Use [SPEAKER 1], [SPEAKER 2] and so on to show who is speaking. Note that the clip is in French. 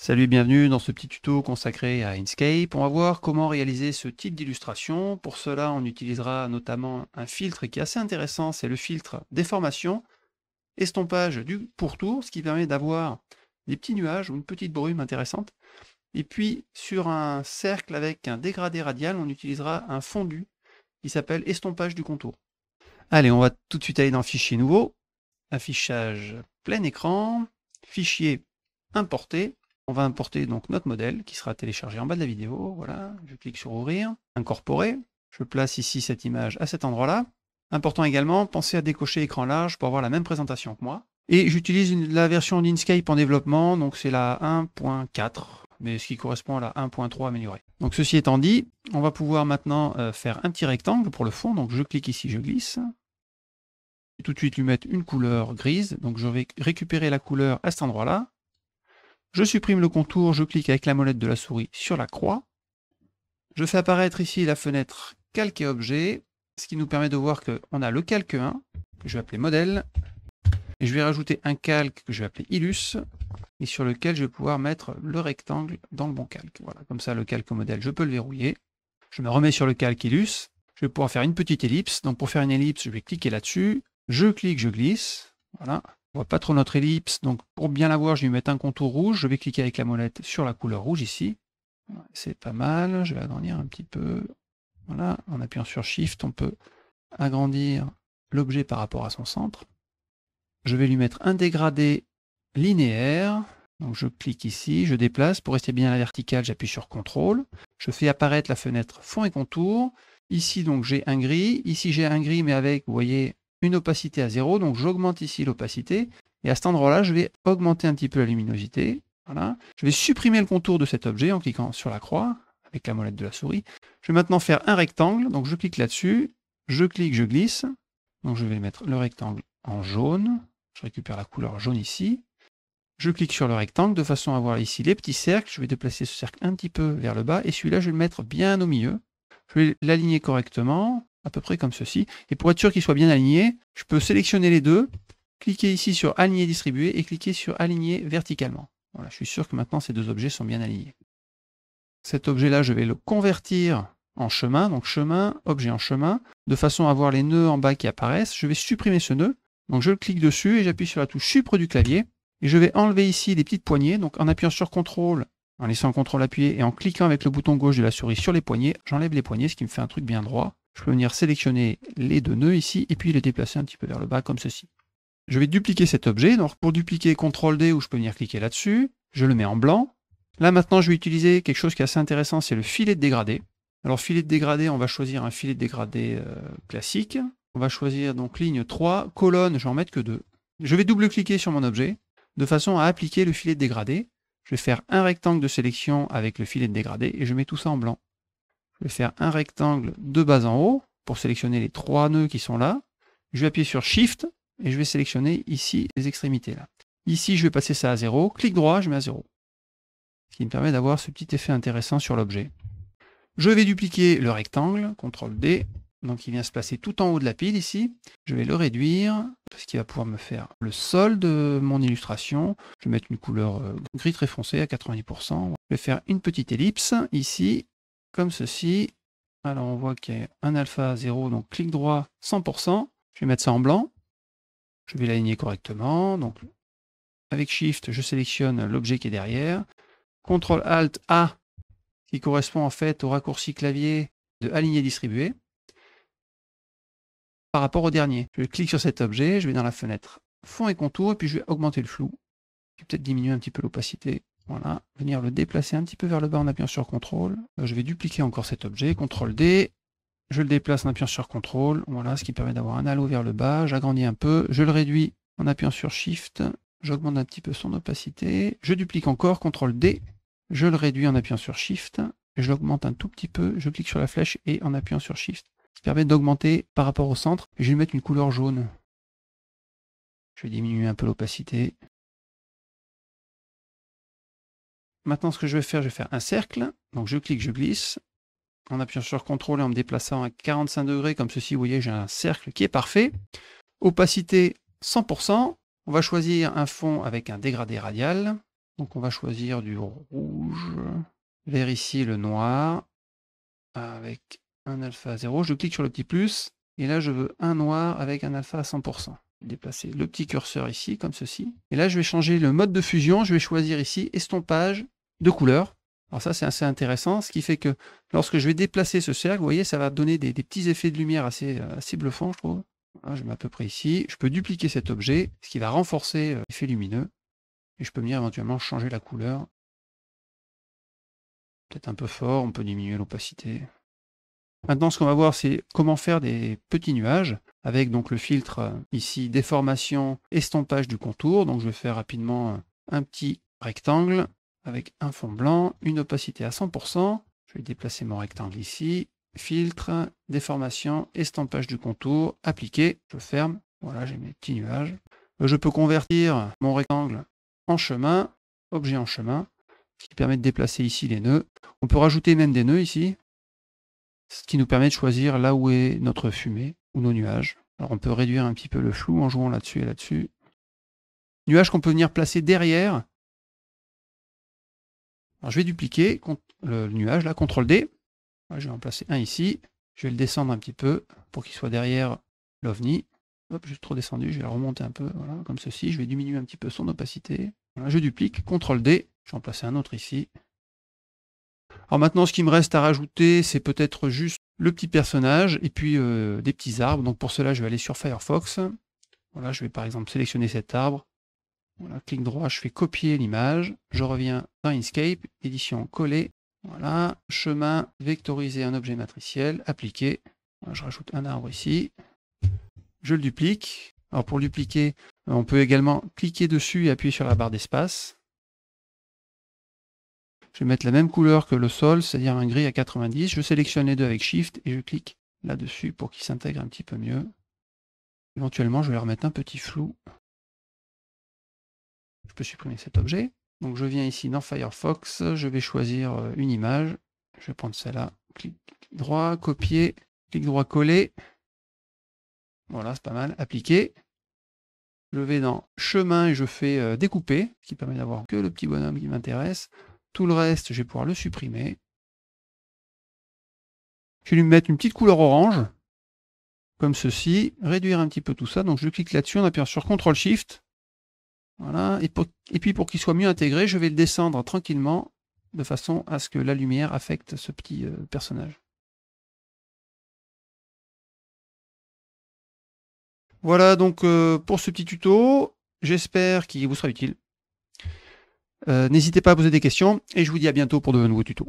[SPEAKER 1] Salut, et bienvenue dans ce petit tuto consacré à Inkscape. On va voir comment réaliser ce type d'illustration. Pour cela, on utilisera notamment un filtre qui est assez intéressant, c'est le filtre déformation, estompage du pourtour, ce qui permet d'avoir des petits nuages ou une petite brume intéressante. Et puis, sur un cercle avec un dégradé radial, on utilisera un fondu qui s'appelle estompage du contour. Allez, on va tout de suite aller dans Fichier nouveau, affichage plein écran, Fichier importé, on va importer donc notre modèle qui sera téléchargé en bas de la vidéo. Voilà, je clique sur ouvrir, incorporer. Je place ici cette image à cet endroit-là. Important également, pensez à décocher écran large pour avoir la même présentation que moi. Et j'utilise la version d'Inkscape en développement, donc c'est la 1.4, mais ce qui correspond à la 1.3 améliorée. Donc ceci étant dit, on va pouvoir maintenant euh, faire un petit rectangle pour le fond. Donc je clique ici, je glisse. vais tout de suite lui mettre une couleur grise. Donc je vais récupérer la couleur à cet endroit-là. Je supprime le contour, je clique avec la molette de la souris sur la croix. Je fais apparaître ici la fenêtre calque et objet, ce qui nous permet de voir qu'on a le calque 1, que je vais appeler modèle, et je vais rajouter un calque que je vais appeler illus, et sur lequel je vais pouvoir mettre le rectangle dans le bon calque. Voilà, comme ça le calque modèle, je peux le verrouiller. Je me remets sur le calque illus, je vais pouvoir faire une petite ellipse. Donc pour faire une ellipse, je vais cliquer là-dessus, je clique, je glisse, voilà. On voit pas trop notre ellipse, donc pour bien la voir, je vais lui mettre un contour rouge. Je vais cliquer avec la molette sur la couleur rouge ici. C'est pas mal, je vais agrandir un petit peu. Voilà, en appuyant sur Shift, on peut agrandir l'objet par rapport à son centre. Je vais lui mettre un dégradé linéaire. Donc je clique ici, je déplace. Pour rester bien à la verticale, j'appuie sur CTRL. Je fais apparaître la fenêtre fond et contour. Ici, donc, j'ai un gris. Ici, j'ai un gris, mais avec, vous voyez, une opacité à 0. Donc j'augmente ici l'opacité. Et à cet endroit-là, je vais augmenter un petit peu la luminosité. Voilà. Je vais supprimer le contour de cet objet en cliquant sur la croix avec la molette de la souris. Je vais maintenant faire un rectangle. Donc je clique là-dessus. Je clique, je glisse. Donc je vais mettre le rectangle en jaune. Je récupère la couleur jaune ici. Je clique sur le rectangle de façon à voir ici les petits cercles. Je vais déplacer ce cercle un petit peu vers le bas et celui-là, je vais le mettre bien au milieu. Je vais l'aligner correctement à peu près comme ceci. Et pour être sûr qu'il soit bien aligné, je peux sélectionner les deux, cliquer ici sur aligner distribuer, et cliquer sur aligner verticalement. Voilà, je suis sûr que maintenant ces deux objets sont bien alignés. Cet objet-là, je vais le convertir en chemin, donc chemin, objet en chemin, de façon à avoir les nœuds en bas qui apparaissent. Je vais supprimer ce nœud, donc je le clique dessus et j'appuie sur la touche supre du clavier. Et je vais enlever ici les petites poignées, donc en appuyant sur CTRL, en laissant CTRL appuyé et en cliquant avec le bouton gauche de la souris sur les poignées, j'enlève les poignées, ce qui me fait un truc bien droit je peux venir sélectionner les deux nœuds ici et puis les déplacer un petit peu vers le bas comme ceci. Je vais dupliquer cet objet. Donc pour dupliquer, CTRL D ou je peux venir cliquer là-dessus. Je le mets en blanc. Là maintenant, je vais utiliser quelque chose qui est assez intéressant, c'est le filet de dégradé. Alors filet de dégradé, on va choisir un filet de dégradé euh, classique. On va choisir donc ligne 3, colonne, je vais en mettre que 2. Je vais double-cliquer sur mon objet de façon à appliquer le filet de dégradé. Je vais faire un rectangle de sélection avec le filet de dégradé et je mets tout ça en blanc. Je vais faire un rectangle de bas en haut pour sélectionner les trois nœuds qui sont là. Je vais appuyer sur Shift et je vais sélectionner ici les extrémités. Là. Ici, je vais passer ça à 0. Clic droit, je mets à 0. Ce qui me permet d'avoir ce petit effet intéressant sur l'objet. Je vais dupliquer le rectangle, CTRL D. Donc il vient se placer tout en haut de la pile ici. Je vais le réduire, parce qu'il va pouvoir me faire le sol de mon illustration. Je vais mettre une couleur euh, gris très foncé à 90%. Je vais faire une petite ellipse ici, comme ceci. Alors on voit qu'il y a un alpha 0, donc clic droit 100%. Je vais mettre ça en blanc. Je vais l'aligner correctement. Donc avec Shift, je sélectionne l'objet qui est derrière. CTRL ALT A, qui correspond en fait au raccourci clavier de aligner distribué par rapport au dernier. Je clique sur cet objet, je vais dans la fenêtre fond et contour, et puis je vais augmenter le flou. Je peut-être diminuer un petit peu l'opacité voilà, venir le déplacer un petit peu vers le bas en appuyant sur CTRL. Euh, je vais dupliquer encore cet objet, CTRL D. Je le déplace en appuyant sur CTRL, voilà, ce qui permet d'avoir un halo vers le bas. J'agrandis un peu, je le réduis en appuyant sur Shift. J'augmente un petit peu son opacité. Je duplique encore, CTRL D. Je le réduis en appuyant sur Shift. Je l'augmente un tout petit peu, je clique sur la flèche et en appuyant sur Shift. Ça permet d'augmenter par rapport au centre. Je vais lui mettre une couleur jaune. Je vais diminuer un peu l'opacité. Maintenant, ce que je vais faire, je vais faire un cercle. Donc, je clique, je glisse. En appuyant sur CTRL et en me déplaçant à 45 degrés, comme ceci, vous voyez, j'ai un cercle qui est parfait. Opacité 100%. On va choisir un fond avec un dégradé radial. Donc, on va choisir du rouge. Vers ici, le noir. Avec un alpha à 0. Je clique sur le petit plus. Et là, je veux un noir avec un alpha à 100% déplacer le petit curseur ici, comme ceci. Et là, je vais changer le mode de fusion. Je vais choisir ici estompage de couleur. Alors ça, c'est assez intéressant, ce qui fait que lorsque je vais déplacer ce cercle, vous voyez, ça va donner des, petits effets de lumière assez, assez bluffants, je trouve. Hein, je mets à peu près ici. Je peux dupliquer cet objet, ce qui va renforcer euh, l'effet lumineux. Et je peux venir éventuellement changer la couleur. Peut-être un peu fort, on peut diminuer l'opacité. Maintenant, ce qu'on va voir, c'est comment faire des petits nuages avec donc le filtre euh, ici déformation, estompage du contour. Donc je vais faire rapidement euh, un petit rectangle avec un fond blanc, une opacité à 100%. Je vais déplacer mon rectangle ici, filtre, déformation, estompage du contour, appliqué. Je ferme. Voilà, j'ai mes petits nuages. Je peux convertir mon rectangle en chemin, objet en chemin, ce qui permet de déplacer ici les nœuds. On peut rajouter même des nœuds ici ce qui nous permet de choisir là où est notre fumée ou nos nuages. Alors on peut réduire un petit peu le flou en jouant là-dessus et là-dessus. Nuages qu'on peut venir placer derrière. Alors je vais dupliquer le nuage là, CTRL D. Je vais en placer un ici. Je vais le descendre un petit peu pour qu'il soit derrière l'OVNI. Hop, j'ai trop descendu, je vais le remonter un peu, comme ceci. Je vais diminuer un petit peu son opacité. je duplique, CTRL D, je vais en placer un autre ici. Alors maintenant, ce qui me reste à rajouter, c'est peut-être juste le petit personnage et puis euh, des petits arbres. Donc pour cela, je vais aller sur Firefox. Voilà, je vais par exemple sélectionner cet arbre. Voilà, clic droit, je fais copier l'image. Je reviens dans Inkscape, édition coller. Voilà, chemin, vectoriser un objet matriciel, appliquer. je rajoute un arbre ici. Je le duplique. Alors pour le dupliquer, on peut également cliquer dessus et appuyer sur la barre d'espace. Je vais mettre la même couleur que le sol, c'est-à-dire un gris à 90. Je sélectionne les deux avec Shift et je clique là-dessus pour qu'ils s'intègrent un petit peu mieux. Éventuellement, je vais leur mettre un petit flou. Je peux supprimer cet objet. Donc je viens ici dans Firefox, je vais choisir euh, une image. Je vais prendre celle-là. Clic droit, copier, clic droit, coller. Voilà, c'est pas mal. Appliquer. Je vais dans chemin et je fais euh, découper, ce qui permet d'avoir que le petit bonhomme qui m'intéresse. Tout le reste, je vais pouvoir le supprimer. Je vais lui mettre une petite couleur orange, comme ceci. Réduire un petit peu tout ça. Donc je clique là-dessus en appuyant sur CTRL-SHIFT. Voilà. et puis pour qu'il soit mieux intégré, je vais le descendre tranquillement, de façon à ce que la lumière affecte ce petit euh, personnage. Voilà donc euh, pour ce petit tuto. J'espère qu'il vous sera utile. Euh, n'hésitez pas à poser des questions et je vous dis à bientôt pour de nouveaux tutos.